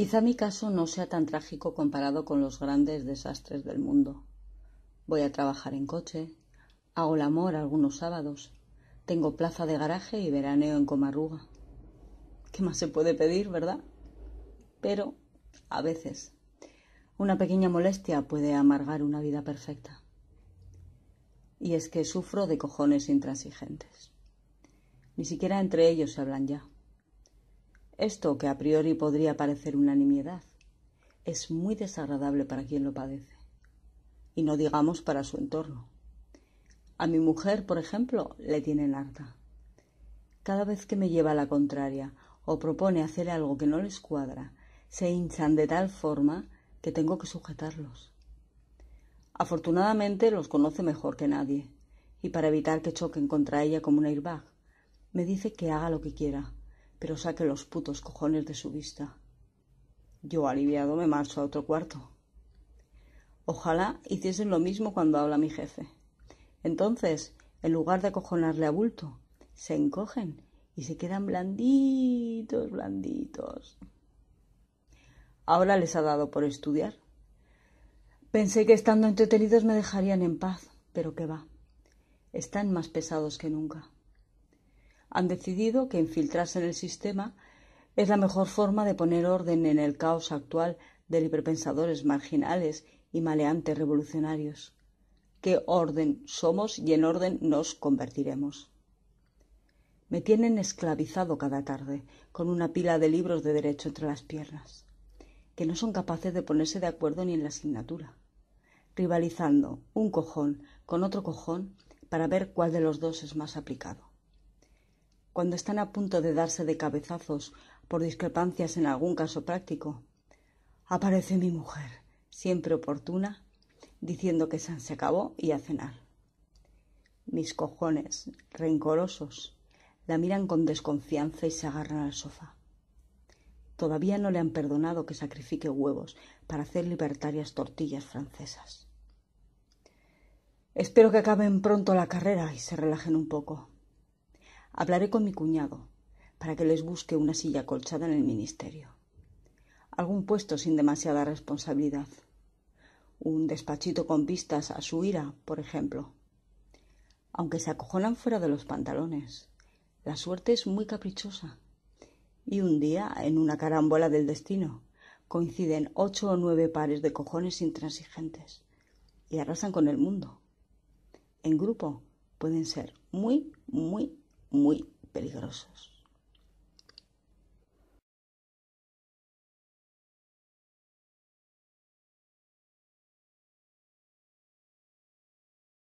Quizá mi caso no sea tan trágico comparado con los grandes desastres del mundo. Voy a trabajar en coche, hago el amor algunos sábados, tengo plaza de garaje y veraneo en Comarruga. ¿Qué más se puede pedir, verdad? Pero, a veces, una pequeña molestia puede amargar una vida perfecta. Y es que sufro de cojones intransigentes. Ni siquiera entre ellos se hablan ya. Esto, que a priori podría parecer una es muy desagradable para quien lo padece, y no digamos para su entorno. A mi mujer, por ejemplo, le tienen harta. Cada vez que me lleva a la contraria o propone hacer algo que no les cuadra, se hinchan de tal forma que tengo que sujetarlos. Afortunadamente los conoce mejor que nadie, y para evitar que choquen contra ella como un airbag, me dice que haga lo que quiera, pero saque los putos cojones de su vista. Yo aliviado me marcho a otro cuarto. Ojalá hiciesen lo mismo cuando habla mi jefe. Entonces, en lugar de acojonarle a bulto, se encogen y se quedan blanditos, blanditos. Ahora les ha dado por estudiar. Pensé que estando entretenidos me dejarían en paz, pero qué va. Están más pesados que nunca han decidido que infiltrarse en el sistema es la mejor forma de poner orden en el caos actual de librepensadores marginales y maleantes revolucionarios. ¿Qué orden somos y en orden nos convertiremos? Me tienen esclavizado cada tarde, con una pila de libros de derecho entre las piernas, que no son capaces de ponerse de acuerdo ni en la asignatura, rivalizando un cojón con otro cojón para ver cuál de los dos es más aplicado cuando están a punto de darse de cabezazos por discrepancias en algún caso práctico. Aparece mi mujer, siempre oportuna, diciendo que se acabó y a cenar. Mis cojones, rencorosos, la miran con desconfianza y se agarran al sofá. Todavía no le han perdonado que sacrifique huevos para hacer libertarias tortillas francesas. Espero que acaben pronto la carrera y se relajen un poco. Hablaré con mi cuñado para que les busque una silla colchada en el ministerio. Algún puesto sin demasiada responsabilidad. Un despachito con vistas a su ira, por ejemplo. Aunque se acojonan fuera de los pantalones, la suerte es muy caprichosa. Y un día, en una carambola del destino, coinciden ocho o nueve pares de cojones intransigentes y arrasan con el mundo. En grupo pueden ser muy, muy muy peligrosos.